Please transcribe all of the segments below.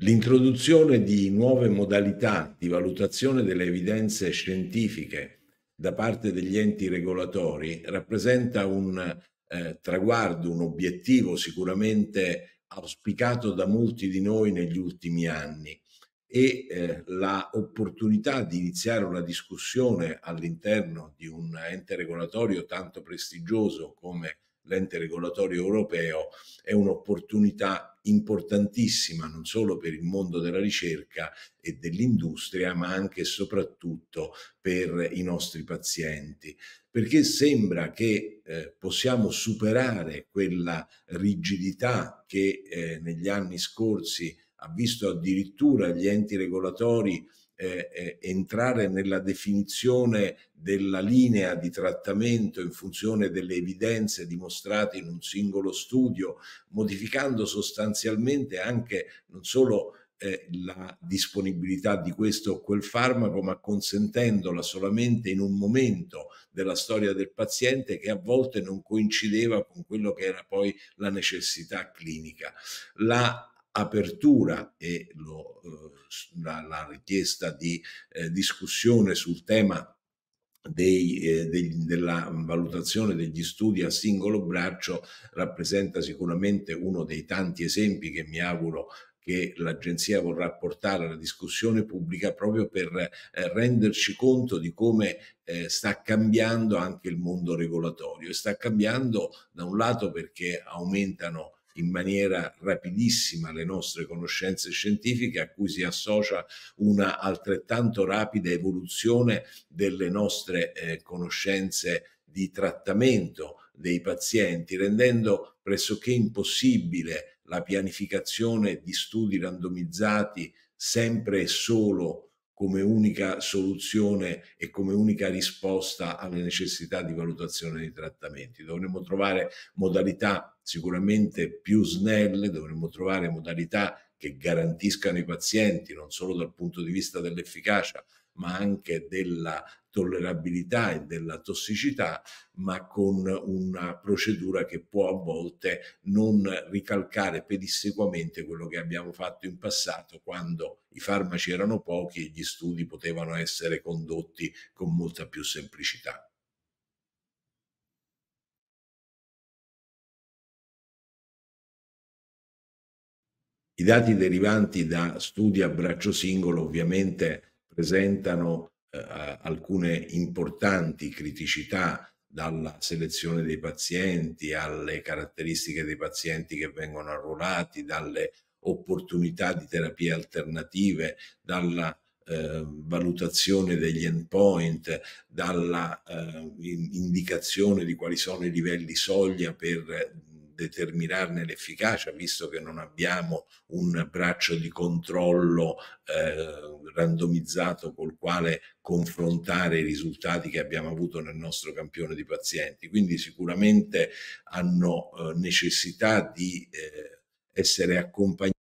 L'introduzione di nuove modalità di valutazione delle evidenze scientifiche da parte degli enti regolatori rappresenta un eh, traguardo, un obiettivo sicuramente auspicato da molti di noi negli ultimi anni e eh, la opportunità di iniziare una discussione all'interno di un ente regolatorio tanto prestigioso come l'ente regolatorio europeo è un'opportunità importantissima non solo per il mondo della ricerca e dell'industria, ma anche e soprattutto per i nostri pazienti, perché sembra che eh, possiamo superare quella rigidità che eh, negli anni scorsi ha visto addirittura gli enti regolatori eh, eh, entrare nella definizione della linea di trattamento in funzione delle evidenze dimostrate in un singolo studio, modificando sostanzialmente anche non solo eh, la disponibilità di questo o quel farmaco, ma consentendola solamente in un momento della storia del paziente che a volte non coincideva con quello che era poi la necessità clinica. La apertura e lo, eh, la, la, richiesta di eh, discussione sul tema dei, eh, dei, della valutazione degli studi a singolo braccio rappresenta sicuramente uno dei tanti esempi che mi auguro che l'agenzia vorrà portare alla discussione pubblica proprio per eh, renderci conto di come eh, sta cambiando anche il mondo regolatorio e sta cambiando da un lato perché aumentano in maniera rapidissima le nostre conoscenze scientifiche a cui si associa una altrettanto rapida evoluzione delle nostre eh, conoscenze di trattamento dei pazienti, rendendo pressoché impossibile la pianificazione di studi randomizzati sempre e solo come unica soluzione e come unica risposta alle necessità di valutazione dei trattamenti. Dovremmo trovare modalità sicuramente più snelle, dovremmo trovare modalità che garantiscano i pazienti non solo dal punto di vista dell'efficacia, ma anche della tollerabilità e della tossicità, ma con una procedura che può a volte non ricalcare pedissequamente quello che abbiamo fatto in passato quando i farmaci erano pochi e gli studi potevano essere condotti con molta più semplicità. I dati derivanti da studi a braccio singolo ovviamente presentano eh, alcune importanti criticità dalla selezione dei pazienti alle caratteristiche dei pazienti che vengono arruolati, dalle opportunità di terapie alternative, dalla eh, valutazione degli endpoint, dalla eh, indicazione di quali sono i livelli soglia per determinarne l'efficacia, visto che non abbiamo un braccio di controllo eh, randomizzato col quale confrontare i risultati che abbiamo avuto nel nostro campione di pazienti. Quindi sicuramente hanno eh, necessità di eh, essere accompagnati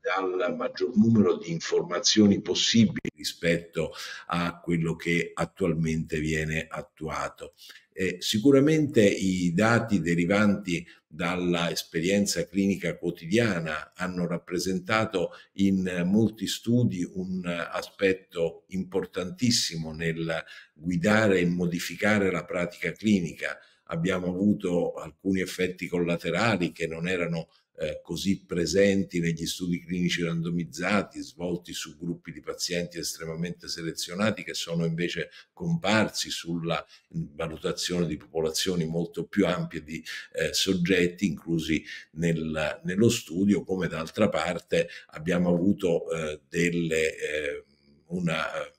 dal maggior numero di informazioni possibili rispetto a quello che attualmente viene attuato. Eh, sicuramente i dati derivanti dall'esperienza clinica quotidiana hanno rappresentato in molti studi un aspetto importantissimo nel guidare e modificare la pratica clinica. Abbiamo avuto alcuni effetti collaterali che non erano eh, così presenti negli studi clinici randomizzati svolti su gruppi di pazienti estremamente selezionati che sono invece comparsi sulla valutazione di popolazioni molto più ampie di eh, soggetti inclusi nel, nello studio, come d'altra parte abbiamo avuto eh, delle, eh, una eh,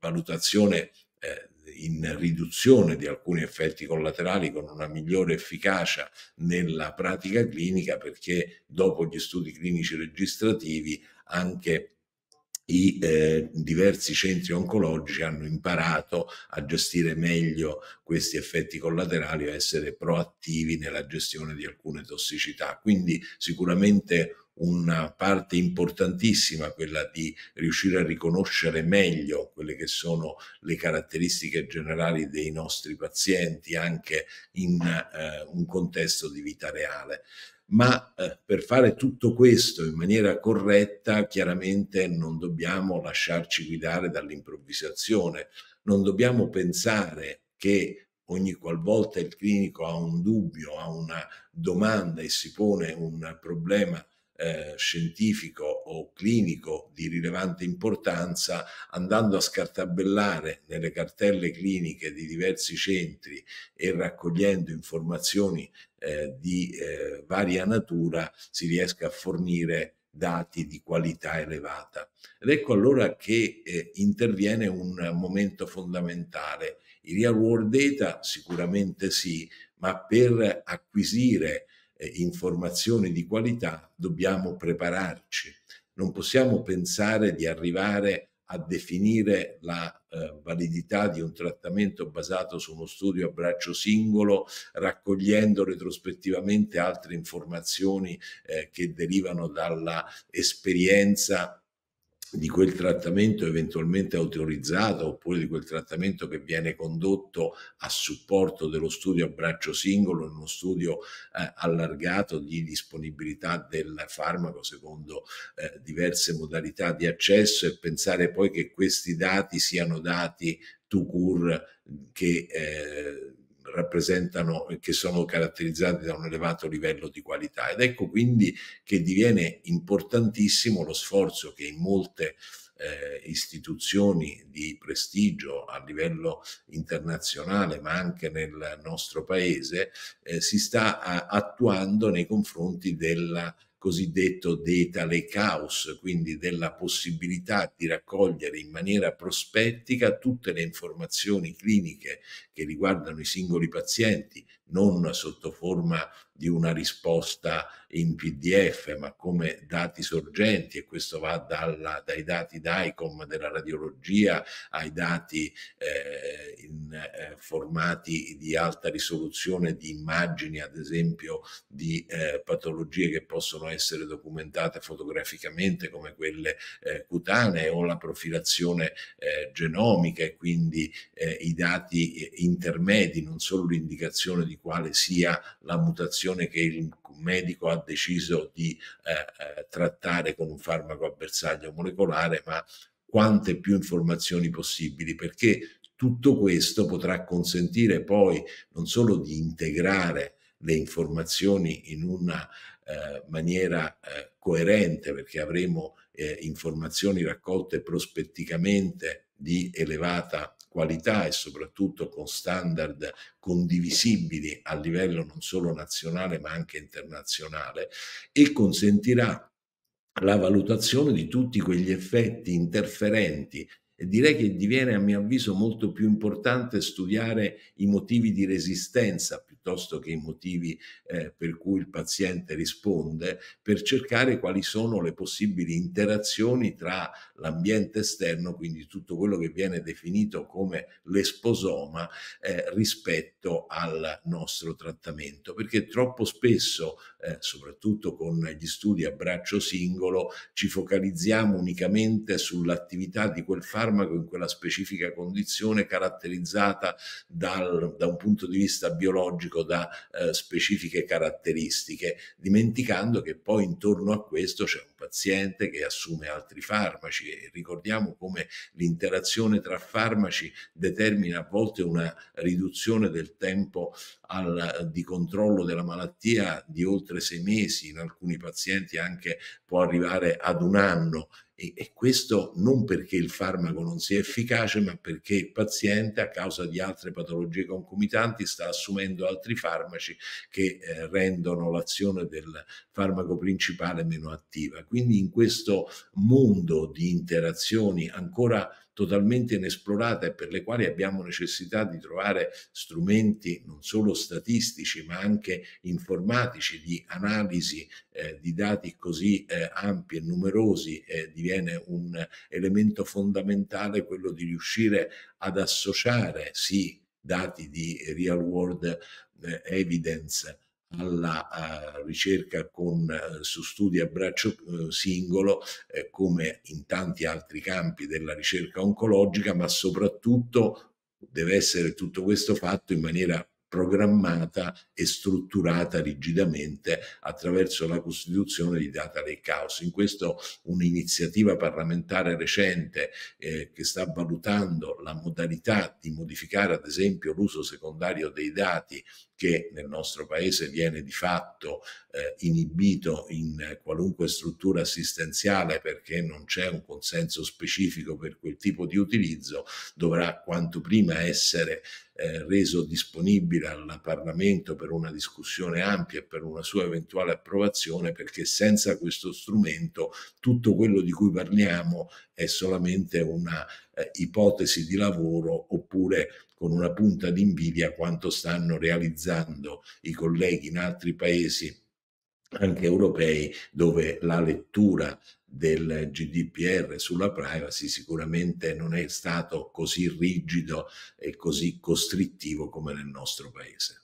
valutazione eh, in riduzione di alcuni effetti collaterali con una migliore efficacia nella pratica clinica perché dopo gli studi clinici registrativi anche i eh, diversi centri oncologici hanno imparato a gestire meglio questi effetti collaterali e a essere proattivi nella gestione di alcune tossicità. Quindi sicuramente una parte importantissima, quella di riuscire a riconoscere meglio quelle che sono le caratteristiche generali dei nostri pazienti anche in eh, un contesto di vita reale ma eh, per fare tutto questo in maniera corretta chiaramente non dobbiamo lasciarci guidare dall'improvvisazione, non dobbiamo pensare che ogni qualvolta il clinico ha un dubbio, ha una domanda e si pone un problema eh, scientifico o clinico di rilevante importanza, andando a scartabellare nelle cartelle cliniche di diversi centri e raccogliendo informazioni eh, di eh, varia natura si riesca a fornire dati di qualità elevata. Ed ecco allora che eh, interviene un momento fondamentale. I real world data sicuramente sì, ma per acquisire eh, informazioni di qualità dobbiamo prepararci. Non possiamo pensare di arrivare a a definire la eh, validità di un trattamento basato su uno studio a braccio singolo, raccogliendo retrospettivamente altre informazioni eh, che derivano dalla esperienza di quel trattamento eventualmente autorizzato oppure di quel trattamento che viene condotto a supporto dello studio a braccio singolo in uno studio eh, allargato di disponibilità del farmaco secondo eh, diverse modalità di accesso e pensare poi che questi dati siano dati to cure che eh, rappresentano e che sono caratterizzati da un elevato livello di qualità. Ed ecco quindi che diviene importantissimo lo sforzo che in molte eh, istituzioni di prestigio a livello internazionale, ma anche nel nostro paese, eh, si sta a, eh, attuando nei confronti della cosiddetto data lakehouse, quindi della possibilità di raccogliere in maniera prospettica tutte le informazioni cliniche che riguardano i singoli pazienti, non sotto forma di una risposta in PDF, ma come dati sorgenti, e questo va dalla, dai dati DICOM della radiologia ai dati eh, in eh, formati di alta risoluzione di immagini, ad esempio, di eh, patologie che possono essere documentate fotograficamente come quelle eh, cutanee o la profilazione eh, genomica e quindi eh, i dati intermedi, non solo l'indicazione di quale sia la mutazione che il medico ha deciso di eh, eh, trattare con un farmaco a bersaglio molecolare, ma quante più informazioni possibili, perché tutto questo potrà consentire poi non solo di integrare le informazioni in una eh, maniera eh, coerente, perché avremo eh, informazioni raccolte prospetticamente di elevata qualità e soprattutto con standard condivisibili a livello non solo nazionale ma anche internazionale e consentirà la valutazione di tutti quegli effetti interferenti e direi che diviene a mio avviso molto più importante studiare i motivi di resistenza piuttosto che i motivi eh, per cui il paziente risponde, per cercare quali sono le possibili interazioni tra l'ambiente esterno, quindi tutto quello che viene definito come l'esposoma, eh, rispetto al nostro trattamento, perché troppo spesso, eh, soprattutto con gli studi a braccio singolo, ci focalizziamo unicamente sull'attività di quel farmaco in quella specifica condizione caratterizzata dal, da un punto di vista biologico biologico da eh, specifiche caratteristiche, dimenticando che poi intorno a questo c'è un paziente che assume altri farmaci e ricordiamo come l'interazione tra farmaci determina a volte una riduzione del tempo al, di controllo della malattia di oltre sei mesi, in alcuni pazienti anche può arrivare ad un anno e, e questo non perché il farmaco non sia efficace, ma perché il paziente a causa di altre patologie concomitanti sta assumendo altri farmaci che eh, rendono l'azione del farmaco principale meno attiva. Quindi in questo mondo di interazioni ancora totalmente inesplorata e per le quali abbiamo necessità di trovare strumenti non solo statistici ma anche informatici di analisi eh, di dati così eh, ampi e numerosi eh, diviene un elemento fondamentale quello di riuscire ad associare sì dati di real world eh, evidence alla ricerca con, eh, su studi a braccio uh, singolo, eh, come in tanti altri campi della ricerca oncologica, ma soprattutto deve essere tutto questo fatto in maniera programmata e strutturata rigidamente attraverso la costituzione di data lake house. In questo un'iniziativa parlamentare recente eh, che sta valutando la modalità di modificare ad esempio l'uso secondario dei dati che nel nostro paese viene di fatto eh, inibito in qualunque struttura assistenziale perché non c'è un consenso specifico per quel tipo di utilizzo, dovrà quanto prima essere eh, reso disponibile al Parlamento per una discussione ampia e per una sua eventuale approvazione, perché senza questo strumento tutto quello di cui parliamo è solamente una eh, ipotesi di lavoro oppure con una punta di invidia quanto stanno realizzando i colleghi in altri paesi anche europei dove la lettura del GDPR sulla privacy sicuramente non è stato così rigido e così costrittivo come nel nostro paese.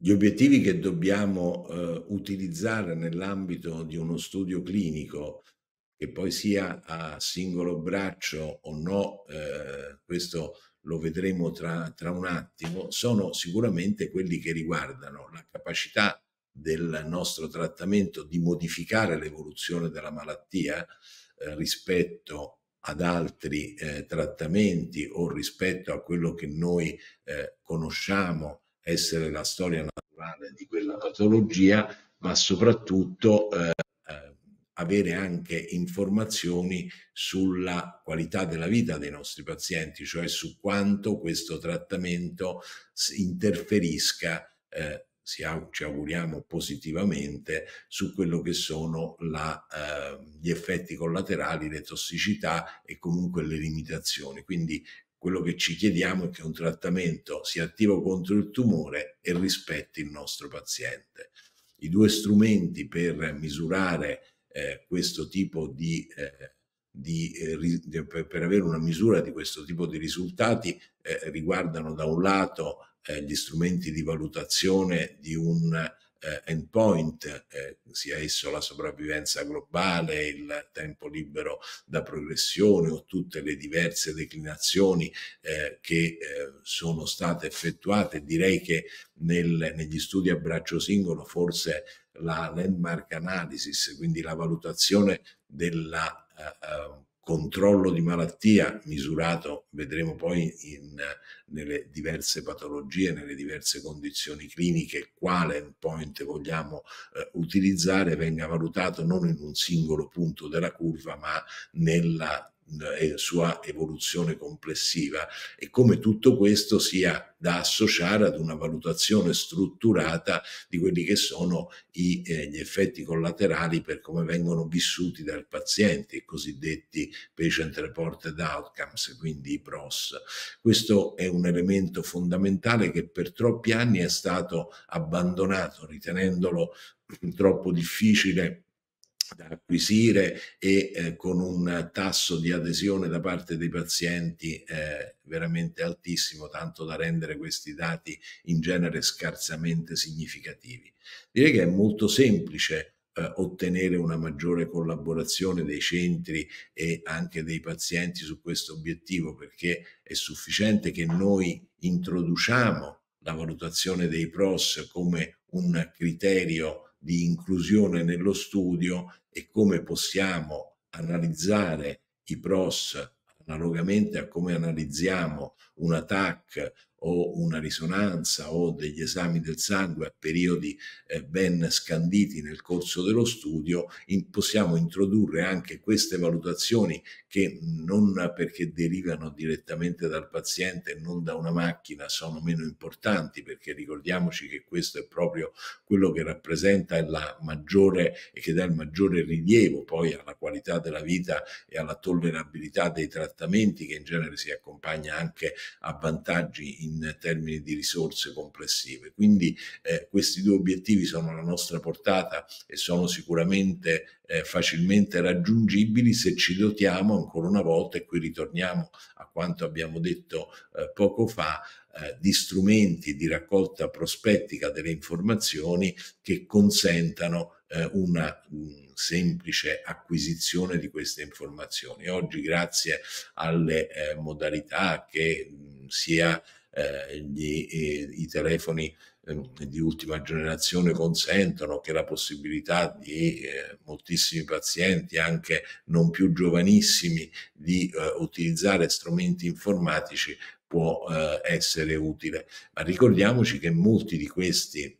Gli obiettivi che dobbiamo eh, utilizzare nell'ambito di uno studio clinico, che poi sia a singolo braccio o no, eh, questo lo vedremo tra, tra un attimo, sono sicuramente quelli che riguardano la capacità del nostro trattamento di modificare l'evoluzione della malattia eh, rispetto ad altri eh, trattamenti o rispetto a quello che noi eh, conosciamo essere la storia naturale di quella patologia, ma soprattutto eh, eh, avere anche informazioni sulla qualità della vita dei nostri pazienti, cioè su quanto questo trattamento interferisca, eh, au ci auguriamo positivamente, su quello che sono la, eh, gli effetti collaterali, le tossicità e comunque le limitazioni. Quindi quello che ci chiediamo è che un trattamento sia attivo contro il tumore e rispetti il nostro paziente. I due strumenti per misurare eh, questo tipo di, eh, di, eh, ri, di per, per, avere una misura di questo tipo di risultati eh, riguardano da un lato eh, gli strumenti di valutazione di un eh, endpoint, eh, sia esso la sopravvivenza globale, il tempo libero da progressione o tutte le diverse declinazioni eh, che eh, sono state effettuate. Direi che nel, negli studi a braccio singolo forse la landmark analysis, quindi la valutazione della eh, ehm, controllo di malattia misurato, vedremo poi in, nelle diverse patologie, nelle diverse condizioni cliniche, quale endpoint vogliamo eh, utilizzare, venga valutato non in un singolo punto della curva, ma nella eh, sua evoluzione complessiva e come tutto questo sia da associare ad una valutazione strutturata di quelli che sono i, eh, gli effetti collaterali per come vengono vissuti dal paziente, i cosiddetti patient reported outcomes, quindi i PROS. Questo è un elemento fondamentale che per troppi anni è stato abbandonato, ritenendolo troppo difficile da acquisire e eh, con un tasso di adesione da parte dei pazienti eh, veramente altissimo, tanto da rendere questi dati in genere scarsamente significativi. Direi che è molto semplice eh, ottenere una maggiore collaborazione dei centri e anche dei pazienti su questo obiettivo, perché è sufficiente che noi introduciamo la valutazione dei PROS come un criterio di inclusione nello studio e come possiamo analizzare i PROS analogamente a come analizziamo una TAC o una risonanza o degli esami del sangue a periodi eh, ben scanditi nel corso dello studio, in, possiamo introdurre anche queste valutazioni che non perché derivano direttamente dal paziente e non da una macchina sono meno importanti, perché ricordiamoci che questo è proprio quello che rappresenta la maggiore e che dà il maggiore rilievo poi alla qualità della vita e alla tollerabilità dei trattamenti che in genere si accompagna anche a vantaggi in termini di risorse complessive. Quindi eh, questi due obiettivi sono alla nostra portata e sono sicuramente eh, facilmente raggiungibili se ci dotiamo ancora una volta, e qui ritorniamo a quanto abbiamo detto eh, poco fa, eh, di strumenti di raccolta prospettica delle informazioni che consentano eh, una semplice acquisizione di queste informazioni. Oggi, grazie alle eh, modalità che mh, sia eh, gli, eh, i telefoni ehm, di ultima generazione consentono che la possibilità di eh, moltissimi pazienti, anche non più giovanissimi, di eh, utilizzare strumenti informatici può eh, essere utile. Ma ricordiamoci che molti di questi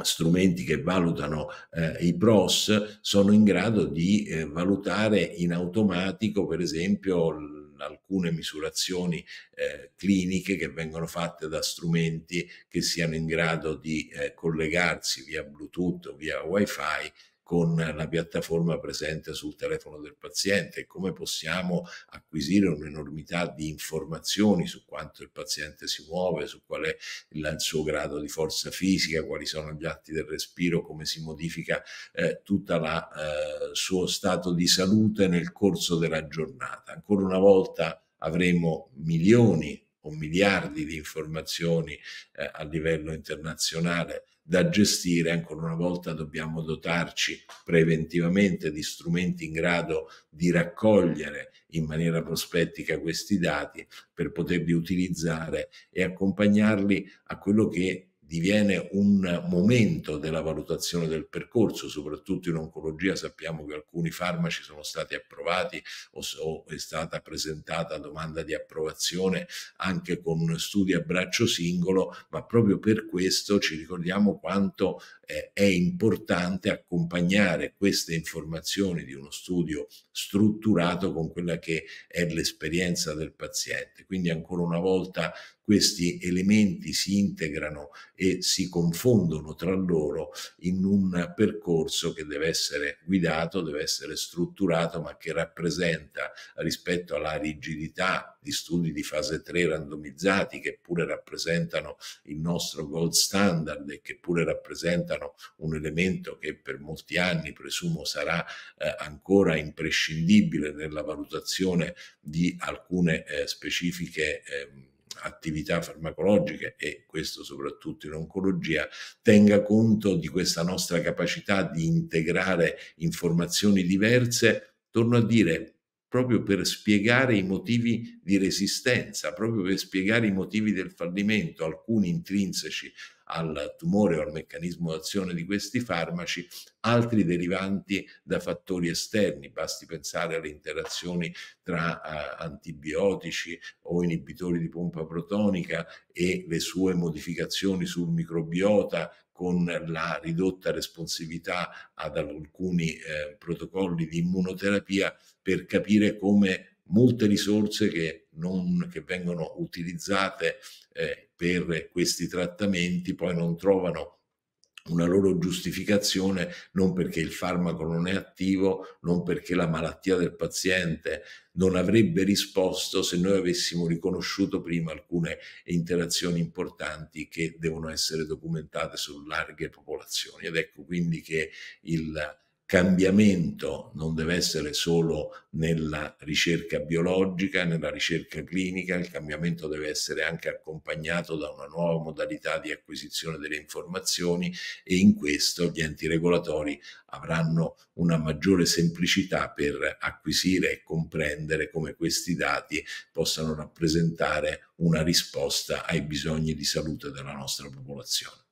strumenti che valutano eh, i pros sono in grado di eh, valutare in automatico, per esempio, alcune misurazioni eh, cliniche che vengono fatte da strumenti che siano in grado di eh, collegarsi via Bluetooth o via WiFi con la piattaforma presente sul telefono del paziente, come possiamo acquisire un'enormità di informazioni su quanto il paziente si muove, su qual è il suo grado di forza fisica, quali sono gli atti del respiro, come si modifica eh, tutto il eh, suo stato di salute nel corso della giornata. Ancora una volta avremo milioni o miliardi di informazioni eh, a livello internazionale da gestire. Ancora una volta dobbiamo dotarci preventivamente di strumenti in grado di raccogliere in maniera prospettica questi dati per poterli utilizzare e accompagnarli a quello che diviene un momento della valutazione del percorso, soprattutto in oncologia sappiamo che alcuni farmaci sono stati approvati o, o è stata presentata domanda di approvazione anche con studi a braccio singolo, ma proprio per questo ci ricordiamo quanto eh, è importante accompagnare queste informazioni di uno studio strutturato con quella che è l'esperienza del paziente. Quindi ancora una volta questi elementi si integrano e si confondono tra loro in un percorso che deve essere guidato, deve essere strutturato, ma che rappresenta rispetto alla rigidità di studi di fase 3 randomizzati che pure rappresentano il nostro gold standard e che pure rappresentano un elemento che per molti anni presumo sarà eh, ancora imprescindibile nella valutazione di alcune eh, specifiche eh, attività farmacologiche e questo soprattutto in oncologia tenga conto di questa nostra capacità di integrare informazioni diverse, torno a dire proprio per spiegare i motivi di resistenza, proprio per spiegare i motivi del fallimento, alcuni intrinseci al tumore o al meccanismo d'azione di questi farmaci, altri derivanti da fattori esterni, basti pensare alle interazioni tra uh, antibiotici o inibitori di pompa protonica e le sue modificazioni sul microbiota con la ridotta responsività ad alcuni eh, protocolli di immunoterapia per capire come molte risorse che, non, che vengono utilizzate eh, per questi trattamenti poi non trovano una loro giustificazione non perché il farmaco non è attivo, non perché la malattia del paziente non avrebbe risposto se noi avessimo riconosciuto prima alcune interazioni importanti che devono essere documentate su larghe popolazioni. Ed ecco quindi che il cambiamento non deve essere solo nella ricerca biologica, nella ricerca clinica, il cambiamento deve essere anche accompagnato da una nuova modalità di acquisizione delle informazioni e in questo gli enti regolatori avranno una maggiore semplicità per acquisire e comprendere come questi dati possano rappresentare una risposta ai bisogni di salute della nostra popolazione.